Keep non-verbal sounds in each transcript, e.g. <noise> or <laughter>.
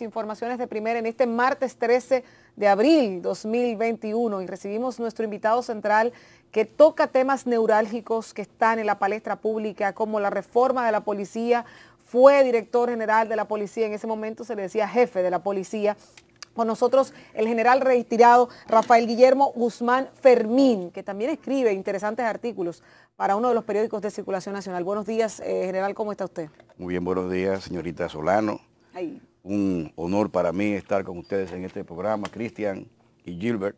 Informaciones de primera en este martes 13 de abril 2021 y recibimos nuestro invitado central que toca temas neurálgicos que están en la palestra pública como la reforma de la policía. Fue director general de la policía, en ese momento se le decía jefe de la policía, con nosotros el general retirado Rafael Guillermo Guzmán Fermín, que también escribe interesantes artículos para uno de los periódicos de circulación nacional. Buenos días, eh, general, ¿cómo está usted? Muy bien, buenos días, señorita Solano un honor para mí estar con ustedes en este programa, Cristian y Gilbert.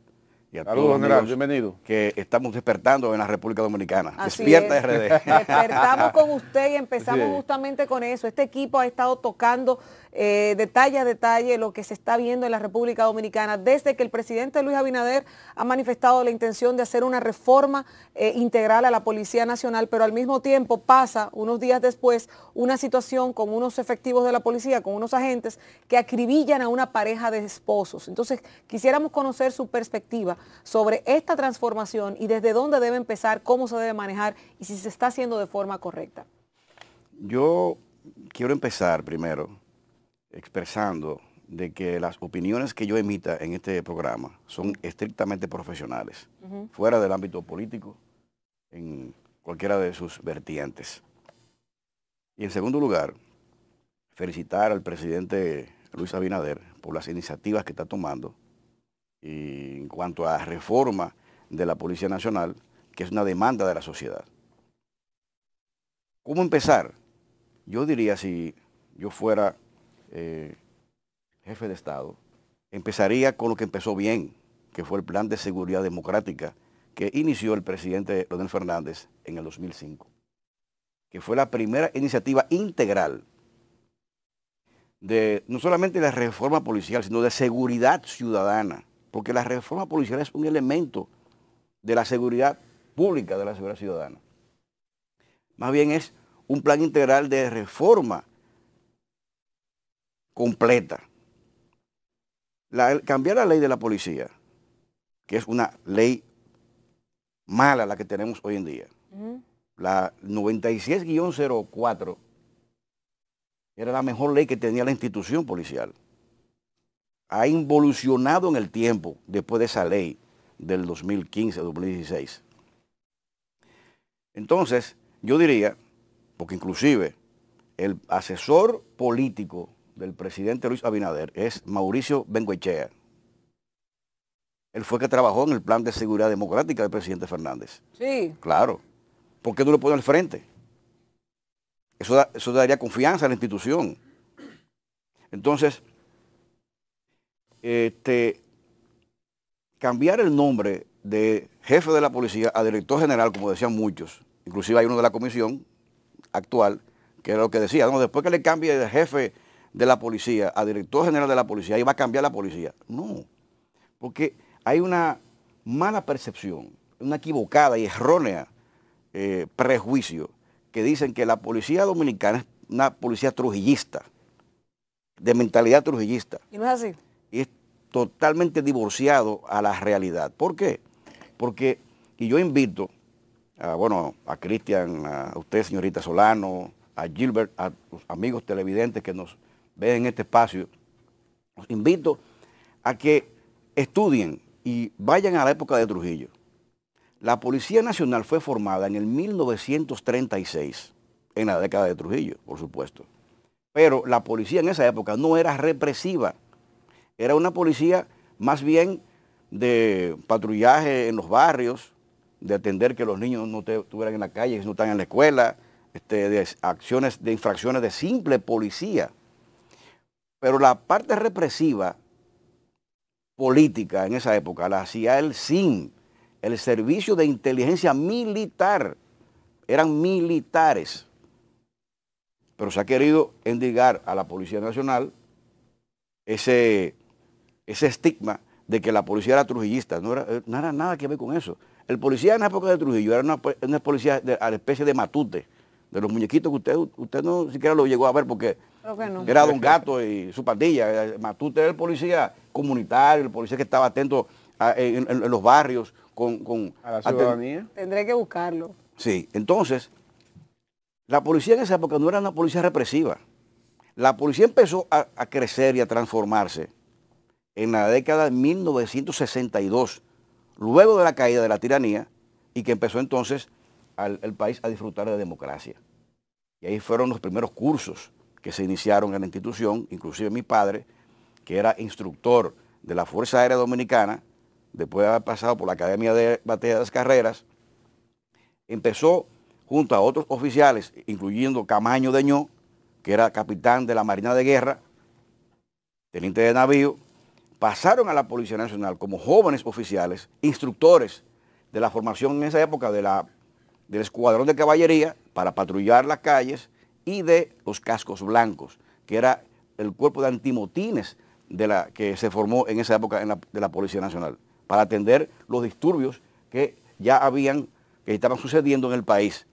Y a Saludos, todos general, bienvenido. Que estamos despertando en la República Dominicana. Despierta RD. Despertamos con usted y empezamos justamente con eso. Este equipo ha estado tocando eh, detalle a detalle lo que se está viendo en la República Dominicana desde que el presidente Luis Abinader ha manifestado la intención de hacer una reforma eh, integral a la Policía Nacional, pero al mismo tiempo pasa unos días después una situación con unos efectivos de la policía, con unos agentes que acribillan a una pareja de esposos. Entonces, quisiéramos conocer su perspectiva sobre esta transformación y desde dónde debe empezar, cómo se debe manejar y si se está haciendo de forma correcta. Yo quiero empezar primero expresando de que las opiniones que yo emita en este programa son estrictamente profesionales, fuera del ámbito político, en cualquiera de sus vertientes. Y en segundo lugar, felicitar al presidente Luis Abinader por las iniciativas que está tomando en cuanto a reforma de la Policía Nacional, que es una demanda de la sociedad. ¿Cómo empezar? Yo diría si yo fuera eh, jefe de Estado, empezaría con lo que empezó bien, que fue el plan de seguridad democrática que inició el presidente Leonel Fernández en el 2005, que fue la primera iniciativa integral de no solamente la reforma policial, sino de seguridad ciudadana, porque la reforma policial es un elemento de la seguridad pública, de la seguridad ciudadana. Más bien es un plan integral de reforma completa. cambiar la ley de la policía, que es una ley mala la que tenemos hoy en día. La 96-04 era la mejor ley que tenía la institución policial. Ha involucionado en el tiempo después de esa ley del 2015-2016. Entonces, yo diría, porque inclusive el asesor político del presidente Luis Abinader es Mauricio Bengoechea. Él fue que trabajó en el plan de seguridad democrática del presidente Fernández. Sí. Claro. ¿Por qué no lo pone al frente? Eso, eso daría confianza a la institución. Entonces, este, cambiar el nombre de jefe de la policía a director general, como decían muchos, inclusive hay uno de la comisión actual, que era lo que decía, no, después que le cambie de jefe de la policía a director general de la policía y va a cambiar la policía. No, porque hay una mala percepción, una equivocada y errónea eh, prejuicio que dicen que la policía dominicana es una policía trujillista, de mentalidad trujillista. Y no es así. Y es totalmente divorciado a la realidad. ¿Por qué? Porque, y yo invito a, bueno, a Cristian, a usted, señorita Solano, a Gilbert, a los amigos televidentes que nos ve en este espacio, los invito a que estudien y vayan a la época de Trujillo. La Policía Nacional fue formada en el 1936, en la década de Trujillo, por supuesto. Pero la policía en esa época no era represiva, era una policía más bien de patrullaje en los barrios, de atender que los niños no estuvieran en la calle, que no están en la escuela, este, de acciones de infracciones de simple policía. Pero la parte represiva política en esa época la hacía el SIN, el Servicio de Inteligencia Militar. Eran militares. Pero se ha querido endigar a la Policía Nacional ese, ese estigma de que la policía era trujillista. Eh, no era, nada que ver con eso. El policía en la época de Trujillo era una, policía a la especie de matute, de los muñequitos que usted, usted no siquiera lo llegó a ver porque era Don Gato y su pandilla. Eh, Matute era el policía comunitario, el policía que estaba atento en, los barrios con, a la ciudadanía. Tendré que buscarlo. Sí, entonces, la policía en esa época no era una policía represiva. La policía empezó a, crecer y a transformarse en la década de 1962, luego de la caída de la tiranía y que empezó entonces al, el país a disfrutar de democracia. Y ahí fueron los primeros cursos que se iniciaron en la institución, inclusive mi padre, que era instructor de la Fuerza Aérea Dominicana, después de haber pasado por la Academia de Batalla las Carreras, empezó junto a otros oficiales, incluyendo Camaño Ño, que era capitán de la Marina de Guerra, teniente de navío, pasaron a la Policía Nacional como jóvenes oficiales, instructores de la formación en esa época del Escuadrón de Caballería para patrullar las calles y de los cascos blancos, que era el cuerpo de antimotines de la, que se formó en esa época de la Policía Nacional, para atender los disturbios que ya habían, que estaban sucediendo en el país.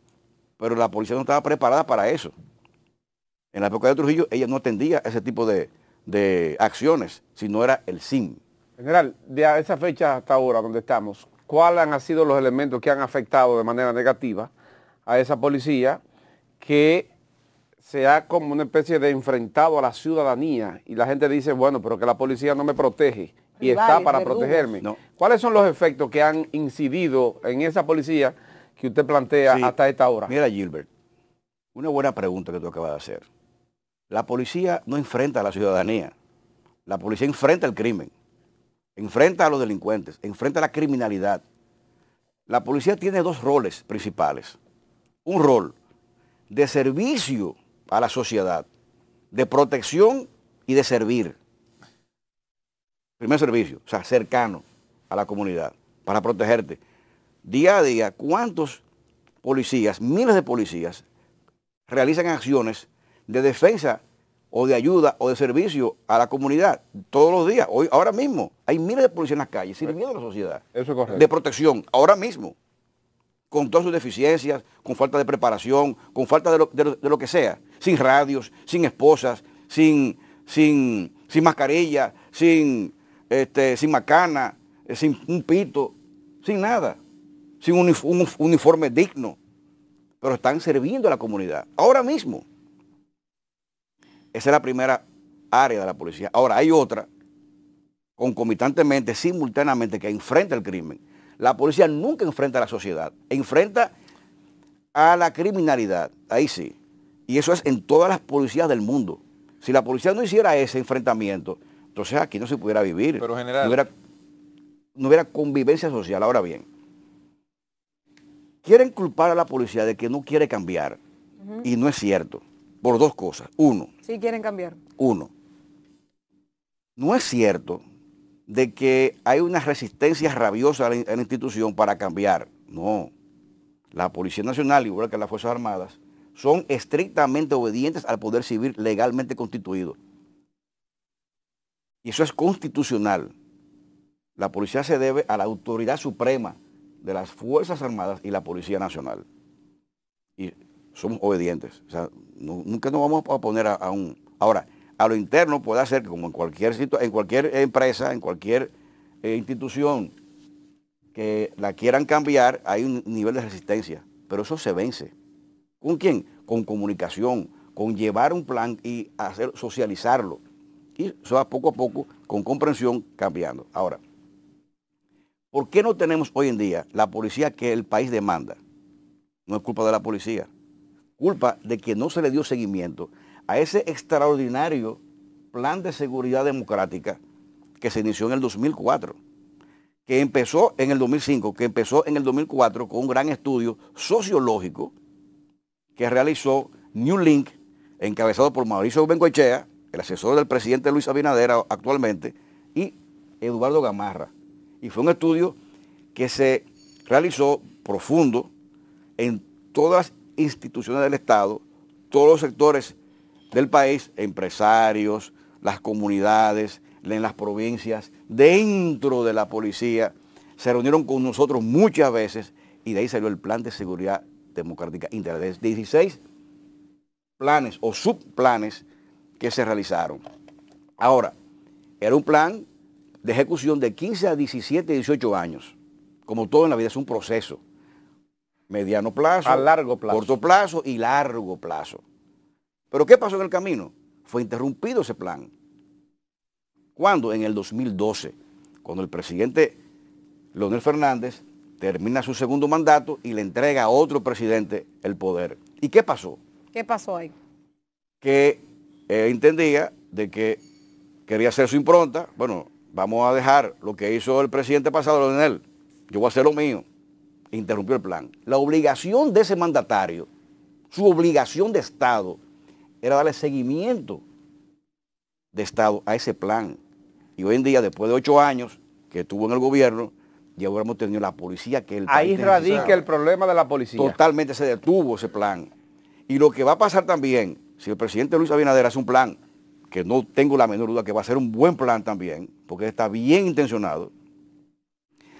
Pero la policía no estaba preparada para eso. En la época de Trujillo, ella no atendía ese tipo de, de acciones, sino era el SIM. General, de esa fecha hasta ahora, donde estamos, ¿cuáles han sido los elementos que han afectado de manera negativa a esa policía que se ha como una especie de enfrentado a la ciudadanía y la gente dice, bueno, pero que la policía no me protege y está para protegerme. ¿Cuáles son los efectos que han incidido en esa policía que usted plantea hasta esta hora? Mira, Gilbert, una buena pregunta que tú acabas de hacer. La policía no enfrenta a la ciudadanía. La policía enfrenta el crimen, enfrenta a los delincuentes, enfrenta a la criminalidad. La policía tiene dos roles principales. Un rol de servicio a la sociedad, de protección y de servir. Primer servicio, o sea, cercano a la comunidad, para protegerte. Día a día, ¿cuántos policías, miles de policías, realizan acciones de defensa o de ayuda o de servicio a la comunidad todos los días. Hoy, ahora mismo hay miles de policías en las calles sirviendo a la sociedad. Eso es correcto. De protección, ahora mismo. Con todas sus deficiencias, con falta de preparación, con falta de de lo que sea sin radios, sin esposas, sin, sin, sin mascarilla, sin, este, sin macana, eh, sin un pito, sin nada, sin un, un uniforme digno, pero están sirviendo a la comunidad, ahora mismo. Esa es la primera área de la policía. Ahora hay otra, concomitantemente, simultáneamente, que enfrenta el crimen. La policía nunca enfrenta a la sociedad, enfrenta a la criminalidad, ahí sí. Y eso es en todas las policías del mundo. Si la policía no hiciera ese enfrentamiento, entonces aquí no se pudiera vivir. No hubiera, convivencia social. Ahora bien, quieren culpar a la policía de que no quiere cambiar. Y no es cierto. Por dos cosas. Uno. Sí quieren cambiar. Uno. No es cierto de que hay una resistencia rabiosa en la, la institución para cambiar. No. La Policía Nacional, igual que las Fuerzas Armadas, son estrictamente obedientes al poder civil legalmente constituido. Y eso es constitucional. La policía se debe a la autoridad suprema de las Fuerzas Armadas y la Policía Nacional. Y somos obedientes. nunca nos vamos a poner a, un... Ahora, a lo interno puede hacer como en cualquier, en cualquier empresa, en cualquier eh, institución, que la quieran cambiar, hay un nivel de resistencia, pero eso se vence. ¿Con quién? Con comunicación, con llevar un plan y hacer, socializarlo. Y eso va poco a poco, con comprensión, cambiando. Ahora, ¿por qué no tenemos hoy en día la policía que el país demanda? No es culpa de la policía, culpa de que no se le dio seguimiento a ese extraordinario plan de seguridad democrática que se inició en el 2004, que empezó en el 2005, que empezó en el 2004 con un gran estudio sociológico que realizó New Link, encabezado por Mauricio Bengoechea, el asesor del presidente Luis Abinader actualmente, y Eduardo Gamarra. Y fue un estudio que se realizó profundo en todas las instituciones del Estado, todos los sectores del país, empresarios, las comunidades, en las provincias, dentro de la policía. Se reunieron con nosotros muchas veces y de ahí salió el plan de seguridad Democrática interna, de 16 planes o subplanes que se realizaron. Ahora, era un plan de ejecución de 15 a 17, 18 años. Como todo en la vida es un proceso. Mediano plazo, a largo plazo. corto plazo y largo plazo. Pero ¿qué pasó en el camino? Fue interrumpido ese plan. ¿Cuándo? En el 2012, cuando el presidente Leonel Fernández termina su segundo mandato y le entrega a otro presidente el poder. ¿Y qué pasó? ¿Qué pasó ahí? Que eh, entendía de que quería hacer su impronta, bueno, vamos a dejar lo que hizo el presidente pasado, él, yo voy a hacer lo mío. Interrumpió el plan. La obligación de ese mandatario, su obligación de Estado, era darle seguimiento de Estado a ese plan. Y hoy en día, después de ocho años que estuvo en el gobierno, ya hemos tenido la policía que el Ahí radica el problema de la policía. Totalmente se detuvo ese plan. Y lo que va a pasar también, si el presidente Luis Abinader hace un plan, que no tengo la menor duda que va a ser un buen plan también, porque está bien intencionado,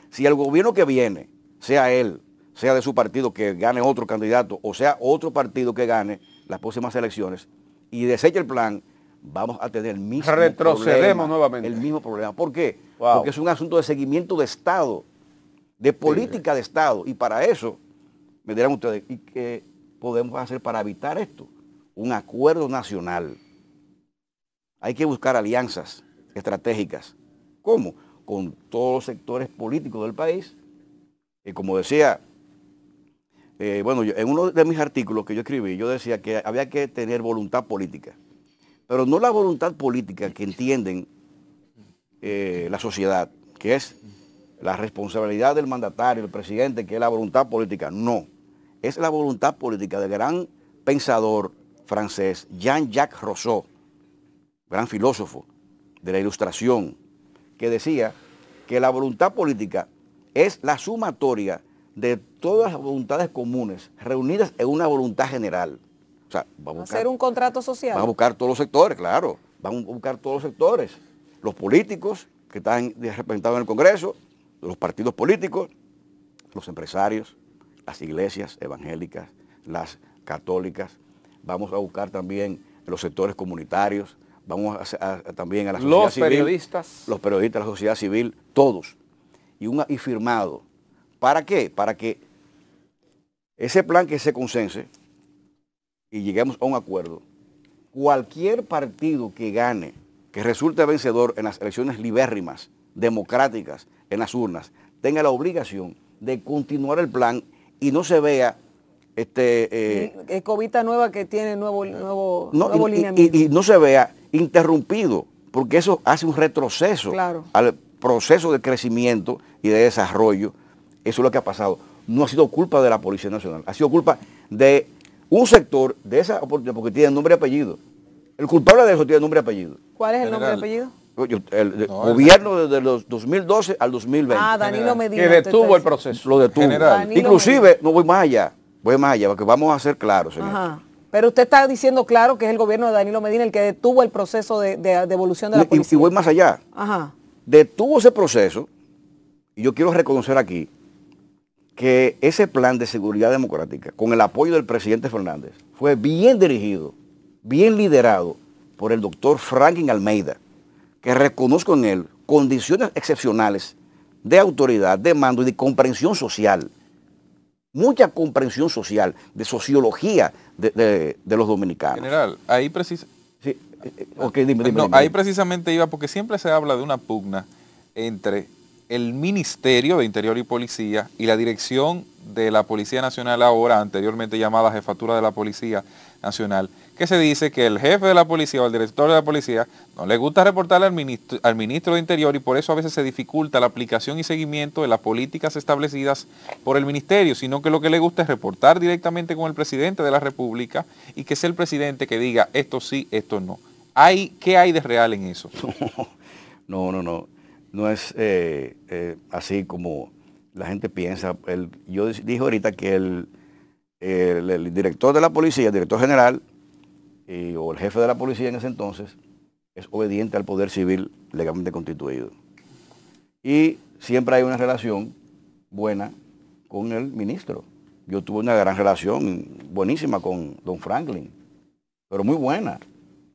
si el gobierno que viene, sea él, sea de su partido que gane otro candidato, o sea otro partido que gane las próximas elecciones, y desecha el plan, vamos a tener el mismo Retrocedemos nuevamente. El mismo problema. ¿Por qué? Porque es un asunto de seguimiento de Estado, de política de Estado. Y para eso, me dirán ustedes, ¿y qué podemos hacer para evitar esto? Un acuerdo nacional. Hay que buscar alianzas estratégicas. ¿Cómo? Con todos los sectores políticos del país. Y como decía, eh, bueno, en uno de mis artículos que yo escribí, yo decía que había que tener voluntad política pero no la voluntad política que entienden eh, la sociedad, que es la responsabilidad del mandatario, el presidente, que es la voluntad política. No, es la voluntad política del gran pensador francés Jean-Jacques Rousseau, gran filósofo de la Ilustración, que decía que la voluntad política es la sumatoria de todas las voluntades comunes reunidas en una voluntad general vamos a buscar, hacer un contrato social. Vamos a buscar todos los sectores, claro. Vamos a buscar todos los sectores. Los políticos que están representados en el Congreso, los partidos políticos, los empresarios, las iglesias evangélicas, las católicas. Vamos a buscar también los sectores comunitarios, vamos a, también a la sociedad los civil. Los periodistas. Los periodistas, la sociedad civil, todos. Y, y firmado. ¿Para qué? Para que ese plan que se consense, y lleguemos a un acuerdo, cualquier partido que gane, que resulte vencedor en las elecciones libérrimas, democráticas, en las urnas, tenga la obligación de continuar el plan y no se vea este eh, eh, eh, nueva que tiene nuevo nuevo, y, no se vea interrumpido porque eso hace un retroceso al proceso de crecimiento y de desarrollo eso es lo que ha pasado no ha sido culpa de la policía nacional ha sido culpa de un sector de esa oportunidad, porque tiene nombre y apellido. El culpable de eso tiene nombre y apellido. ¿Cuál es el nombre y apellido? El, gobierno desde los 2012 al 2020. Ah, Danilo Medina. Que detuvo el proceso. Lo detuvo. Inclusive, no voy más allá, voy más allá, porque vamos a ser claros, señor. Pero usted está diciendo claro que es el gobierno de Danilo Medina el que detuvo el proceso de, devolución de la policía. Y, voy más allá. Detuvo ese proceso, y yo quiero reconocer aquí que ese plan de seguridad democrática, con el apoyo del presidente Fernández, fue bien dirigido, bien liderado por el doctor Franklin Almeida, que reconozco en él condiciones excepcionales de autoridad, de mando y de comprensión social. Mucha comprensión social, de sociología de, los dominicanos. General, ahí precisamente... Eh, eh, no, ahí precisamente iba, porque siempre se habla de una pugna entre el Ministerio de Interior y Policía y la Dirección de la Policía Nacional, ahora anteriormente llamada Jefatura de la Policía Nacional, que se dice que el jefe de la policía o el director de la policía no le gusta reportarle al ministro, de Interior y por eso a veces se dificulta la aplicación y seguimiento de las políticas establecidas por el ministerio, sino que lo que le gusta es reportar directamente con el presidente de la República y que sea el presidente que diga esto sí, esto no. ¿Hay, ¿Qué hay de real en eso? <laughs> No, no, no no es eh, eh, así como la gente piensa. El, yo dije ahorita que el, director de la policía, el director general o el jefe de la policía en ese entonces, es obediente al poder civil legalmente constituido. Y siempre hay una relación buena con el ministro. Yo tuve una gran relación buenísima con don Franklin, pero muy buena,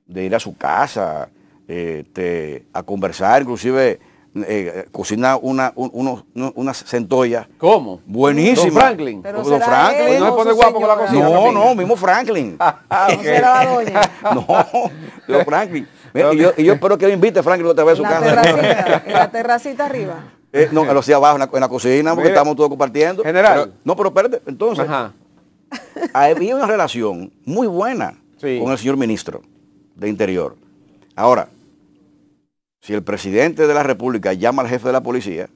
de ir a su casa, este, a conversar, inclusive eh, ...cocina una, unos, unas centollas. ¿Cómo? buenísima Franklin. Franklin. no guapo con la cocina. No, no, mismo Franklin. <laughs> Ah, no será <laughs> No, Franklin. y, yo, y, yo, espero que lo invite Franklin otra vez a su la casa. Terracita, en la terracita arriba. <laughs> Eh, no, en los abajo, en la, cocina, porque estamos todos compartiendo. General. no, pero espérate, entonces. Ajá. Había una relación muy buena con el señor ministro de Interior. Ahora, si el presidente de la República llama al jefe de la policía,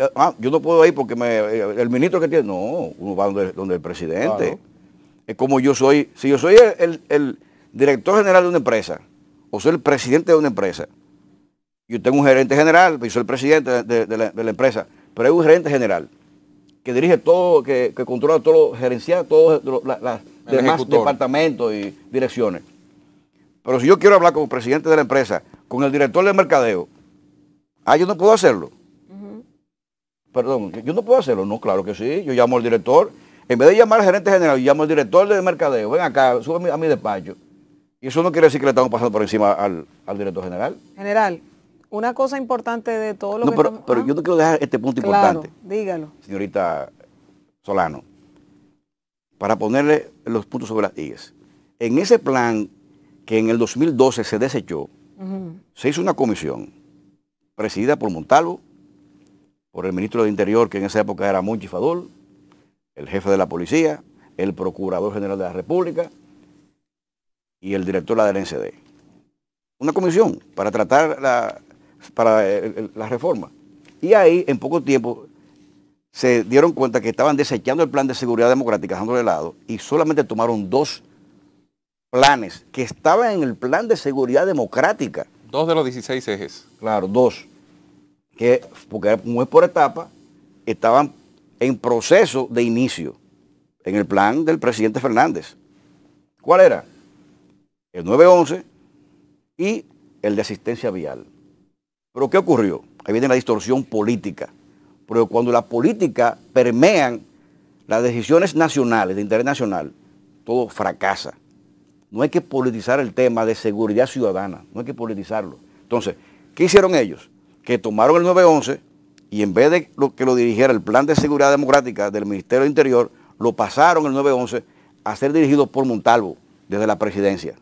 ah, ah, yo no puedo ir porque me, eh, el ministro que tiene. No, uno va donde, el presidente. Es como yo soy, si yo soy el, director general de una empresa, o soy el presidente de una empresa, yo tengo un gerente general, yo soy el presidente de, la, empresa, pero hay un gerente general que dirige todo, que, controla todo, gerencia todos los demás departamentos y direcciones. Pero si yo quiero hablar con el presidente de la empresa con el director del mercadeo. Ah, yo no puedo hacerlo. Perdón, yo no puedo hacerlo. No, claro que sí. Yo llamo al director. En vez de llamar al gerente general, yo llamo al director de mercadeo. Ven acá, sube a mi despacho. Y eso no quiere decir que le estamos pasando por encima al, director general. General, una cosa importante de todo lo que... Pero, ¿ah? yo no quiero dejar este punto claro, importante. dígalo. Señorita Solano, para ponerle los puntos sobre las IES. En ese plan que en el 2012 se desechó, se hizo una comisión presidida por Montalvo, por el ministro de Interior, que en esa época era Monchi Fadul, el jefe de la policía, el procurador general de la República y el director de la NCD. Una comisión para tratar la, para eh, la reforma. Y ahí, en poco tiempo, se dieron cuenta que estaban desechando el plan de seguridad democrática, dejándolo de lado, y solamente tomaron dos planes que estaban en el plan de seguridad democrática. Dos de los 16 ejes. Claro, dos. Que, porque como es por etapa, estaban en proceso de inicio en el plan del presidente Fernández. ¿Cuál era? El 911 y el de asistencia vial. Pero ¿qué ocurrió? Ahí viene la distorsión política. Pero cuando la política permean las decisiones nacionales, de interés nacional, todo fracasa. No hay que politizar el tema de seguridad ciudadana, no hay que politizarlo. Entonces, ¿qué hicieron ellos? Que tomaron el 911 y en vez de lo que lo dirigiera el Plan de Seguridad Democrática del Ministerio del Interior, lo pasaron el 911 a ser dirigido por Montalvo desde la presidencia,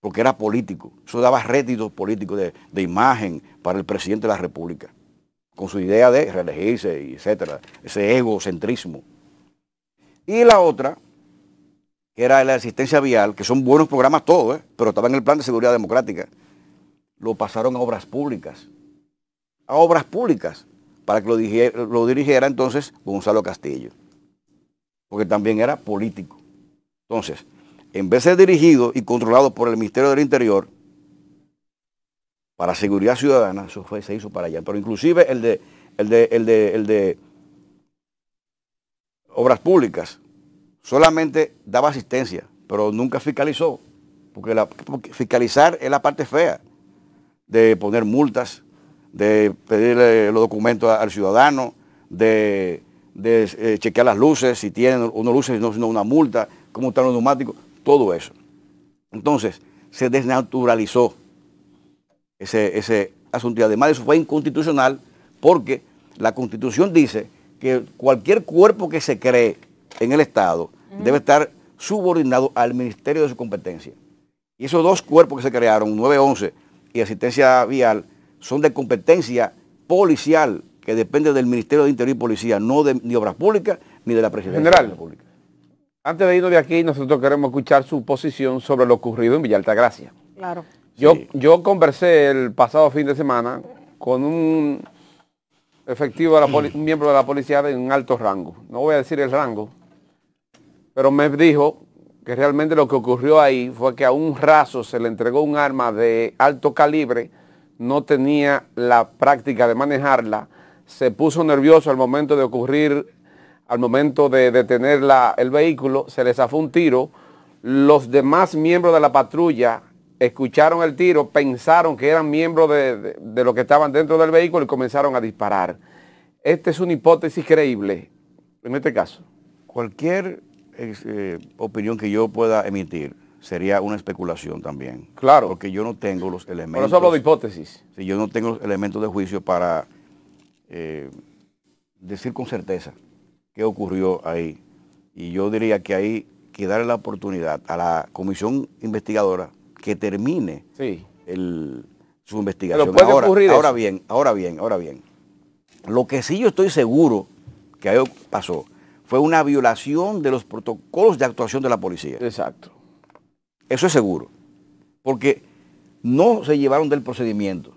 porque era político. Eso daba réditos políticos de, imagen para el presidente de la República, con su idea de reelegirse, etcétera, ese egocentrismo. Y la otra que era la asistencia vial, que son buenos programas todos, ¿eh? pero estaba en el plan de seguridad democrática. Lo pasaron a obras públicas. A obras públicas. Para que lo dirigiera, lo dirigiera entonces Gonzalo Castillo. Porque también era político. Entonces, en vez de ser dirigido y controlado por el Ministerio del Interior, para seguridad ciudadana, eso fue, se hizo para allá. Pero inclusive el de, el de, el de obras públicas solamente daba asistencia, pero nunca fiscalizó, porque, la, fiscalizar es la parte fea de poner multas, de pedirle los documentos al ciudadano, de, eh, chequear las luces, si tienen no luces, no, sino una multa, cómo están los neumáticos, todo eso. Entonces, se desnaturalizó ese, ese asunto. además eso fue inconstitucional porque la constitución dice que cualquier cuerpo que se cree en el Estado debe estar subordinado al ministerio de su competencia. Y esos dos cuerpos que se crearon, 911 y asistencia vial, son de competencia policial, que depende del Ministerio de Interior y Policía, no de ni Obras Públicas ni de la Presidencia General, de la República. Antes de irnos de aquí, nosotros queremos escuchar su posición sobre lo ocurrido en Villa Gracia. Claro. Yo, yo conversé el pasado fin de semana con un efectivo, un miembro de la policía de un alto rango. No voy a decir el rango, pero me dijo que realmente lo que ocurrió ahí fue que a un raso se le entregó un arma de alto calibre, no tenía la práctica de manejarla, se puso nervioso al momento de ocurrir, al momento de detener la, el vehículo, se le zafó un tiro, los demás miembros de la patrulla escucharon el tiro, pensaron que eran miembros de, de, de los que estaban dentro del vehículo y comenzaron a disparar. Esta es una hipótesis creíble en este caso. Cualquier eh, opinión que yo pueda emitir sería una especulación también. Claro. Porque yo no tengo los elementos. Por hablo de hipótesis. Si yo no tengo los elementos de juicio para eh, decir con certeza qué ocurrió ahí. Y yo diría que hay que darle la oportunidad a la comisión investigadora que termine su investigación. ahora, bien, ahora bien, ahora bien. Lo que sí yo estoy seguro que ahí pasó fue una violación de los protocolos de actuación de la policía. Exacto. Eso es seguro. Porque no se llevaron del procedimiento.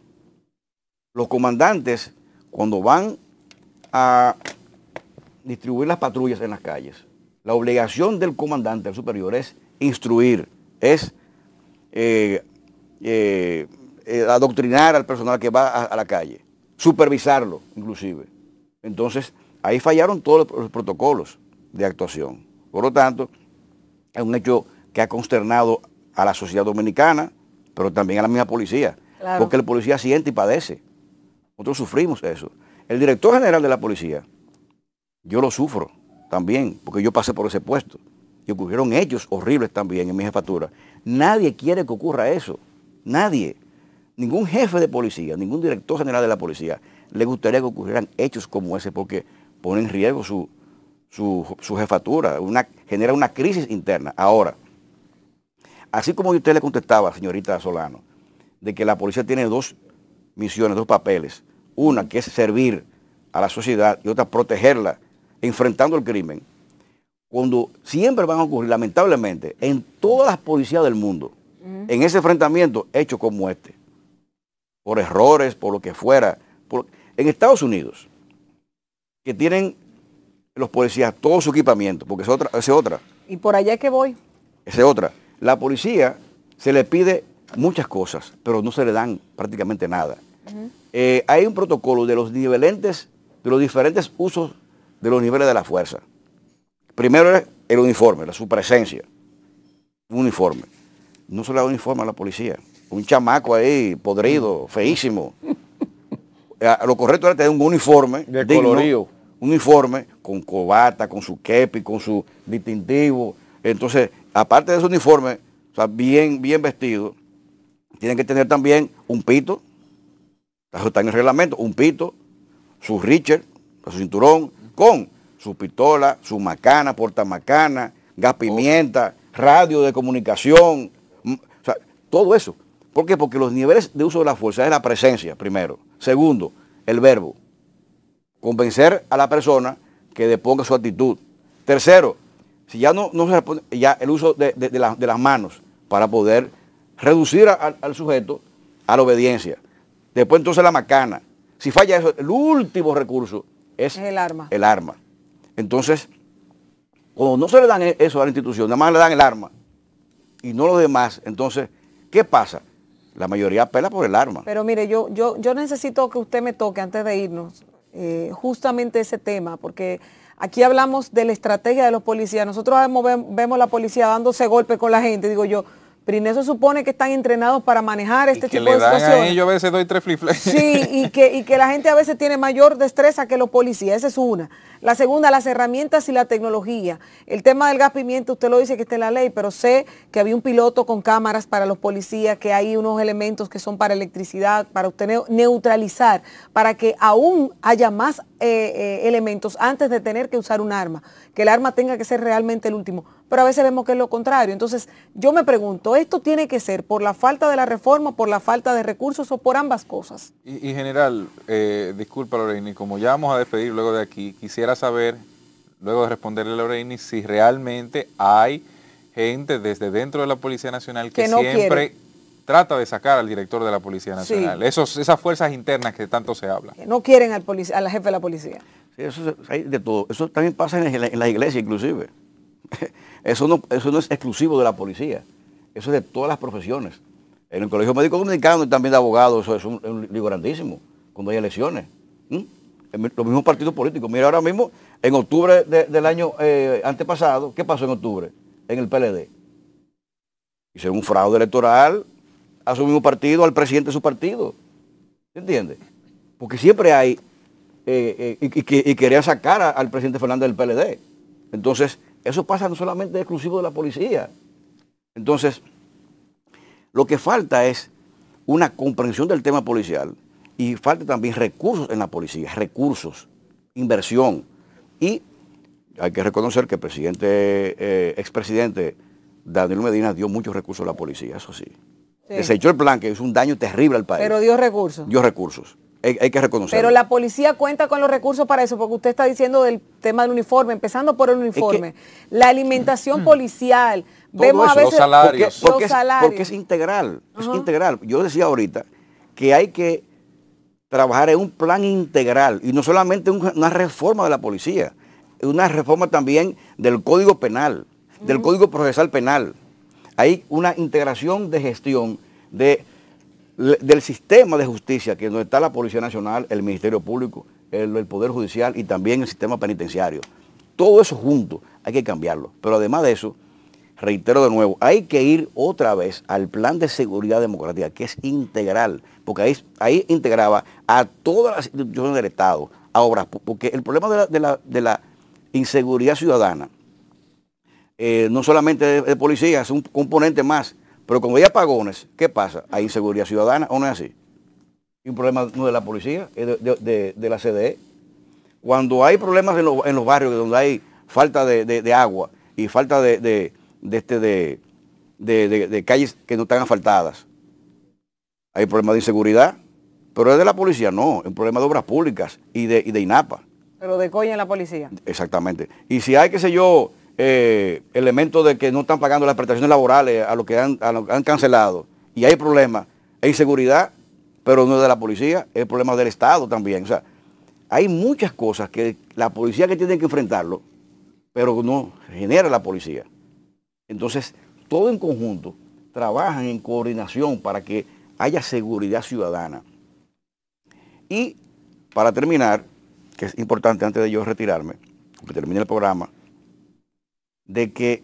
Los comandantes, cuando van a distribuir las patrullas en las calles, la obligación del comandante, el superior, es instruir, es eh, eh, eh, adoctrinar al personal que va a, a la calle, supervisarlo inclusive. Entonces, Ahí fallaron todos los protocolos de actuación. Por lo tanto, es un hecho que ha consternado a la sociedad dominicana, pero también a la misma policía, porque el policía siente y padece. Nosotros sufrimos eso. El director general de la policía, yo lo sufro también, porque yo pasé por ese puesto. Y ocurrieron hechos horribles también en mi jefatura. Nadie quiere que ocurra eso. Nadie. Ningún jefe de policía, ningún director general de la policía le gustaría que ocurrieran hechos como ese, porque pone en riesgo su, jefatura, genera una crisis interna. Ahora, así como usted le contestaba, señorita Solano, de que la policía tiene dos misiones, dos papeles, una que es servir a la sociedad y otra protegerla enfrentando el crimen, cuando siempre van a ocurrir, lamentablemente, en todas las policías del mundo, en ese enfrentamiento hecho como este, por errores, por lo que fuera, en Estados Unidos, que tienen los policías todo su equipamiento, porque es otra, es otra. Y por allá es que voy. Esa es otra. La policía se le pide muchas cosas, pero no se le dan prácticamente nada. Eh, hay un protocolo de los nivelentes, de los diferentes usos de los niveles de la fuerza. Primero es el uniforme, la, su presencia. Un uniforme. No se le da uniforme a la policía. Un chamaco ahí, podrido, <laughs> feísimo. Eh, lo correcto era tener un uniforme. De digno, uniforme con cobata, con su kepi, con su distintivo. Entonces, aparte de su uniforme, o bien, bien vestido, tienen que tener también un pito, está en el reglamento, un pito, su Richard, pues, su cinturón, con su pistola, su macana, portamacana, gas pimienta, radio de comunicación, mm, o sea, todo eso. ¿Por qué? Porque los niveles de uso de la fuerza es la presencia, primero. Segundo, el verbo convencer a la persona que deponga su actitud. Tercero, si ya no, se ya el uso de, las manos para poder reducir al sujeto a la obediencia. Después entonces la macana. Si falla eso, el último recurso es, el arma. Entonces, cuando no se le dan e, eso a la institución, nada más le dan el arma y no lo demás, entonces, ¿qué pasa? La mayoría apela por el arma. Pero mire, yo, yo, yo necesito que usted me toque antes de irnos eh, justamente ese tema, porque aquí hablamos de la estrategia de los policías. Nosotros vemos, vemos la policía dándose golpe con la gente, digo yo, pero eso supone que están entrenados para manejar este tipo de le dan situaciones. A a veces doy tres flifles. Sí, y que, la gente a veces tiene mayor destreza que los policías, esa es una. La segunda, las herramientas y la tecnología. El tema del gas pimienta, usted lo dice que está en la ley, pero sé que había un piloto con cámaras para los policías, que hay unos elementos que son para electricidad, para usted neutralizar, para que aún haya más eh, eh, elementos antes de tener que usar un arma, que el arma tenga que ser realmente el último pero a veces vemos que es lo contrario. Entonces, yo me pregunto, ¿esto tiene que ser por la falta de la reforma, por la falta de recursos o por ambas cosas? Y, general, eh, disculpa Loreni, como ya vamos a despedir luego de aquí, quisiera saber, luego de responderle a Loreni, si realmente hay gente desde dentro de la Policía Nacional que, siempre... trata de sacar al director de la Policía Nacional. Esos, esas fuerzas internas que tanto se habla. No quieren al, policía, al jefe de la policía. Sí, eso hay de todo. Eso también pasa en, la, en las iglesias, inclusive. Eso no, es exclusivo de la policía, eso es de todas las profesiones. En el Colegio Médico Dominicano y también de abogados, eso es un, un grandísimo, cuando hay elecciones. Los mismos partidos políticos. Mira, ahora mismo, en octubre del año eh, antepasado, ¿qué pasó en octubre? En el PLD. Hicieron un fraude electoral a su mismo partido, al presidente de su partido. ¿Se entiende? Porque siempre hay, eh, eh, y, quería sacar al presidente Fernández del PLD. Entonces, eso pasa no solamente exclusivo de la policía. Entonces, lo que falta es una comprensión del tema policial y falta también recursos en la policía, recursos, inversión. Y hay que reconocer que el presidente, eh, expresidente Daniel Medina dio muchos recursos a la policía, eso sí. sí. Desechó el plan, que hizo un daño terrible al país. Pero dio recursos. Dio recursos hay, que reconocer. Pero la policía cuenta con los recursos para eso, porque usted está diciendo del tema del uniforme, empezando por el uniforme, la alimentación mm. policial, vemos a veces los salarios. Porque, Es, integral, es integral. Yo decía ahorita que hay que trabajar en un plan integral y no solamente una reforma de la policía, una reforma también del Código Penal, del Código Procesal Penal. Hay una integración de gestión de del sistema de justicia, que donde está la Policía Nacional, el Ministerio Público, el, Poder Judicial y también el sistema penitenciario. Todo eso junto hay que cambiarlo. Pero además de eso, reitero de nuevo, hay que ir otra vez al plan de seguridad democrática, que es integral, porque ahí, ahí integraba a todas las instituciones del Estado, a obras, porque el problema de la, inseguridad ciudadana eh, no solamente de, de, policía, es un componente más pero cuando hay apagones, ¿qué pasa? Hay inseguridad ciudadana o no es así. Y un problema no de la policía, es eh, de, la CDE. Cuando hay problemas en, los barrios donde hay falta de, agua y falta este, de, calles que no están asfaltadas, hay problemas de inseguridad. Pero es de la policía, no, es un problema de obras públicas y de, Pero de INAPA. en la policía. Exactamente. Y si hay, qué sé yo, eh, elementos de que no están pagando las prestaciones laborales a los que han, lo que han cancelado y hay problemas, hay inseguridad, pero no es de la policía, es problema del Estado también. O sea, hay muchas cosas que la policía que tiene que enfrentarlo, pero no genera la policía. Entonces, todo en conjunto trabajan en coordinación para que haya seguridad ciudadana. Y para terminar, que es importante antes de yo retirarme, que termine el programa, de que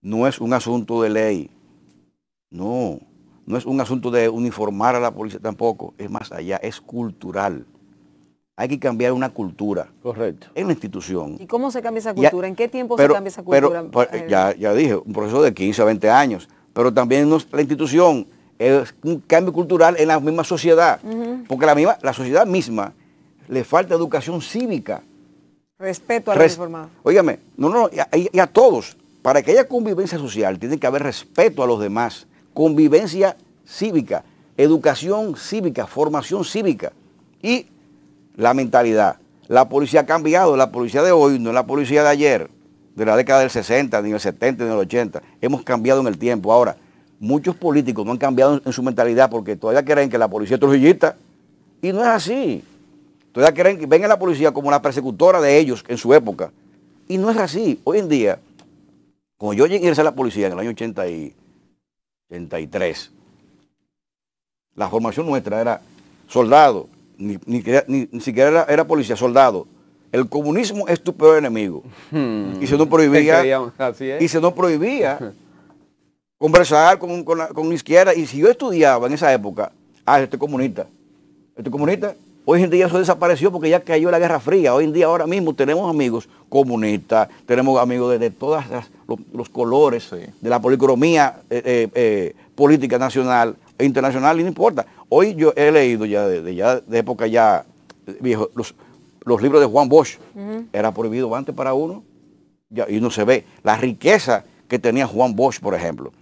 no es un asunto de ley, no, no es un asunto de uniformar a la policía tampoco, es más allá, es cultural. Hay que cambiar una cultura. Correcto. En la institución. ¿Y cómo se cambia esa cultura? ¿En qué tiempo se cambia esa cultura? Pues, eh, ya, dije, un proceso de 15 a 20 años. Pero también la institución es un cambio cultural en la misma sociedad. Porque la, misma, la sociedad misma le falta educación cívica Respeto a los Óigame, no, no, y a, todos. Para que haya convivencia social tiene que haber respeto a los demás, convivencia cívica, educación cívica, formación cívica y la mentalidad. La policía ha cambiado, la policía de hoy no es la policía de ayer, de la década del 60, ni del 70, ni del 80. Hemos cambiado en el tiempo. Ahora, muchos políticos no han cambiado en su mentalidad porque todavía creen que la policía es trujillita. y no es así. Todavía ven a la policía como la persecutora de ellos en su época. Y no es así. Hoy en día, cuando yo llegué a la policía en el año 83, la formación nuestra era soldado, ni, ni, siquiera era, policía, soldado. El comunismo es tu peor enemigo. Hmm. Y se nos prohibía, <laughs> y se nos prohibía <laughs> conversar con, con, la, con, izquierda. Y si yo estudiaba en esa época, ah, estoy comunista. Estoy comunista. Hoy en día eso desapareció porque ya cayó la Guerra Fría. Hoy en día, ahora mismo, tenemos amigos comunistas, tenemos amigos de, todos los, colores, de la policromía eh, eh, eh, política nacional e internacional, y no importa. Hoy yo he leído ya de, ya de época ya viejo, los, libros de Juan Bosch. Era prohibido antes para uno y no se ve. La riqueza que tenía Juan Bosch, por ejemplo,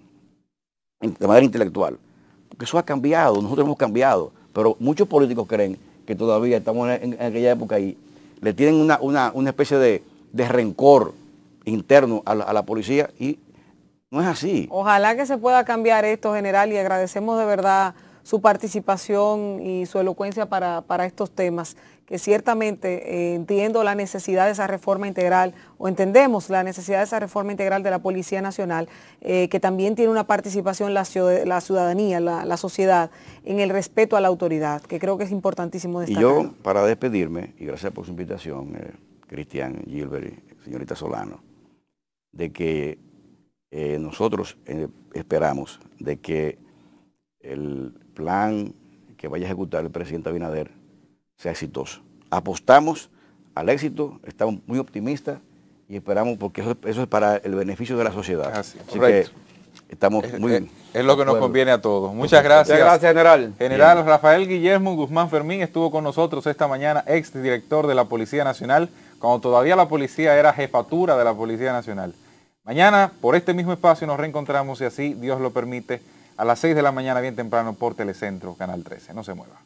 de manera intelectual. eso ha cambiado, nosotros hemos cambiado, pero muchos políticos creen que todavía estamos en, aquella época y le tienen una, especie de, rencor interno a la, a la policía y no es así. Ojalá que se pueda cambiar esto, general, y agradecemos de verdad su participación y su elocuencia para, estos temas, que ciertamente eh, entiendo la necesidad de esa reforma integral, o entendemos la necesidad de esa reforma integral de la Policía Nacional, eh, que también tiene una participación la, ciudadanía, la, sociedad, en el respeto a la autoridad, que creo que es importantísimo destacar. Y yo, para despedirme, y gracias por su invitación, eh, Cristian, Gilbert y señorita Solano, de que nosotros esperamos de que el, plan que vaya a ejecutar el presidente Abinader sea exitoso. Apostamos al éxito, estamos muy optimistas y esperamos porque eso, es para el beneficio de la sociedad. Ah, así, que estamos muy... bien, es lo que nos conviene a todos. Muchas gracias. gracias, general. General Rafael Guillermo Guzmán Fermín estuvo con nosotros esta mañana, ex director de la Policía Nacional, cuando todavía la policía era jefatura de la Policía Nacional. Mañana, por este mismo espacio, nos reencontramos y así Dios lo permite a las 6 de la mañana bien temprano por Telecentro, Canal 13. No se mueva.